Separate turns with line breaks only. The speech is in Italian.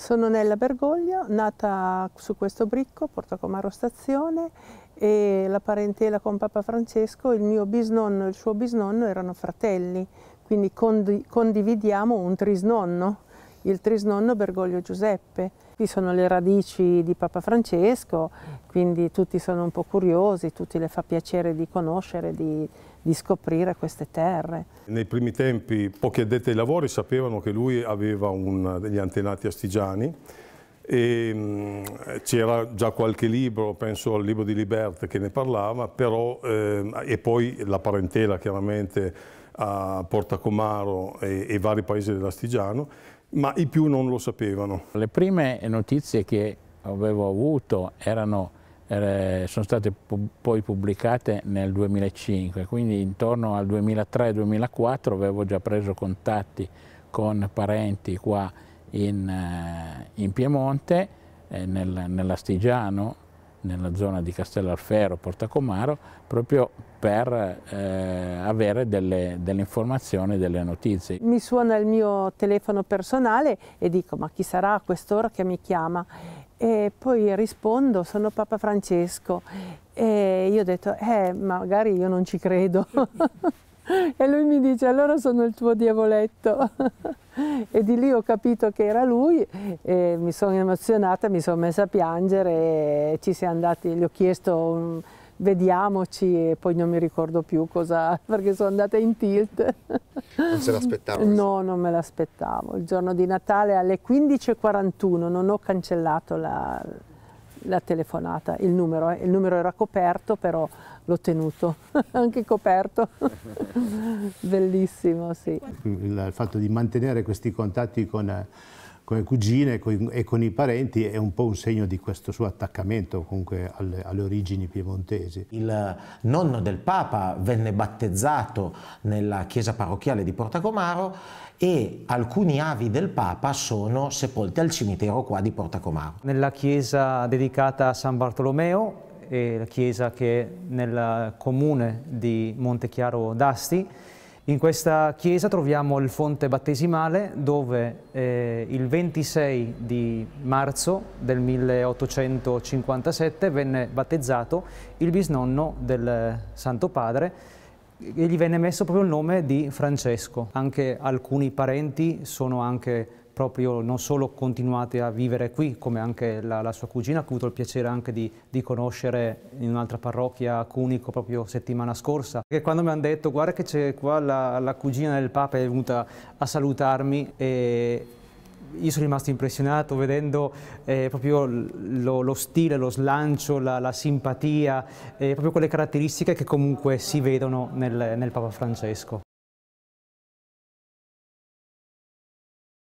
Sono Nella Bergoglio, nata su questo bricco, Portocomaro Stazione, e la parentela con Papa Francesco, il mio bisnonno e il suo bisnonno erano fratelli, quindi condi condividiamo un trisnonno, il trisnonno Bergoglio Giuseppe. Qui sono le radici di Papa Francesco, quindi tutti sono un po' curiosi, tutti le fa piacere di conoscere, di, di scoprire queste terre. Nei primi tempi pochi addetti ai lavori sapevano che lui aveva un, degli antenati astigiani e mm, c'era già qualche libro, penso al libro di Libert che ne parlava, però, eh, e poi la parentela chiaramente
a Portacomaro e, e vari paesi dell'Astigiano, ma i più non lo sapevano. Le prime notizie che avevo avuto erano eh, sono state poi pubblicate nel 2005, quindi intorno al 2003-2004 avevo già preso contatti con parenti qua in, eh, in Piemonte, eh, nel, nell'Astigiano, nella zona di Castellalfero, Portacomaro, proprio per eh, avere delle, delle, informazioni, delle notizie.
Mi suona il mio telefono personale e dico ma chi sarà a quest'ora che mi chiama? E poi rispondo, sono Papa Francesco. E io ho detto, eh, magari io non ci credo. e lui mi dice, allora sono il tuo diavoletto. e di lì ho capito che era lui e mi sono emozionata, mi sono messa a piangere e ci siamo andati, gli ho chiesto... Un, vediamoci e poi non mi ricordo più cosa, perché sono andata in tilt. Non se l'aspettavo? No, non me l'aspettavo. Il giorno di Natale alle 15.41 non ho cancellato la, la telefonata, il numero, eh. il numero era coperto però l'ho tenuto, anche coperto, bellissimo sì.
Il, il fatto di mantenere questi contatti con eh, con le cugine e con, e con, i parenti è un po' un segno di questo suo attaccamento comunque alle, alle origini piemontesi. Il nonno del Papa venne battezzato nella chiesa parrocchiale di Portacomaro e alcuni avi del Papa sono sepolti al cimitero qua di Portacomaro. Nella chiesa dedicata a San Bartolomeo, eh, la chiesa che è nel comune di Montechiaro d'Asti, in questa chiesa troviamo il fonte battesimale dove eh, il 26 di marzo del 1857 venne battezzato il bisnonno del Santo Padre e gli venne messo proprio il nome di Francesco. Anche alcuni parenti sono anche proprio non solo continuate a vivere qui, come anche la, la sua cugina, che ho avuto il piacere anche di, di conoscere in un'altra parrocchia a Cunico proprio settimana scorsa, che quando mi hanno detto guarda che c'è qua la, la cugina del Papa è venuta a salutarmi e io sono rimasto impressionato vedendo eh, proprio lo, lo, stile, lo slancio, la, la simpatia, eh, proprio quelle caratteristiche che comunque si vedono nel, nel Papa Francesco.